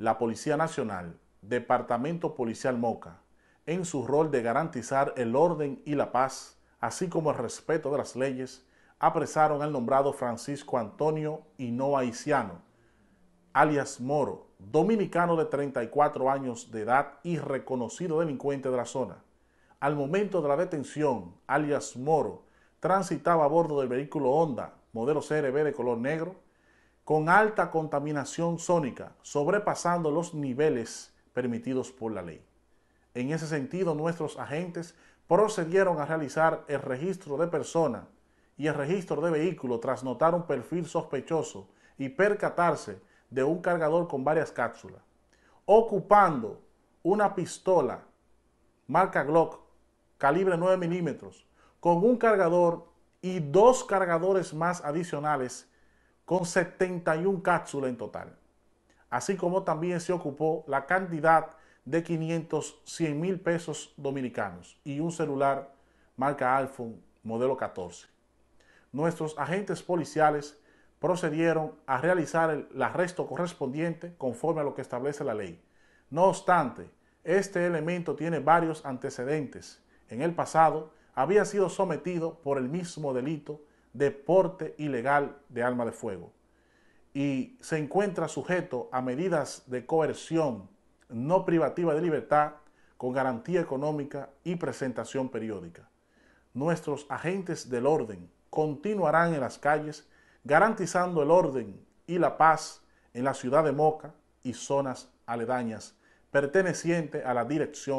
la Policía Nacional, Departamento Policial Moca, en su rol de garantizar el orden y la paz, así como el respeto de las leyes, apresaron al nombrado Francisco Antonio Hinoa Haitiano, alias Moro, dominicano de 34 años de edad y reconocido delincuente de la zona. Al momento de la detención, alias Moro transitaba a bordo del vehículo Honda, modelo CRB de color negro, con alta contaminación sónica, sobrepasando los niveles permitidos por la ley. En ese sentido, nuestros agentes procedieron a realizar el registro de persona y el registro de vehículo tras notar un perfil sospechoso y percatarse de un cargador con varias cápsulas, ocupando una pistola marca Glock calibre 9 milímetros con un cargador y dos cargadores más adicionales con 71 cápsulas en total. Así como también se ocupó la cantidad de 500, 100 mil pesos dominicanos y un celular marca Alphonse modelo 14. Nuestros agentes policiales procedieron a realizar el, arresto correspondiente conforme a lo que establece la ley. No obstante, este elemento tiene varios antecedentes. En el pasado había sido sometido por el mismo delito deporte ilegal de alma de fuego y se encuentra sujeto a medidas de coerción no privativa de libertad con garantía económica y presentación periódica. Nuestros agentes del orden continuarán en las calles garantizando el orden y la paz en la ciudad de Moca y zonas aledañas pertenecientes a la dirección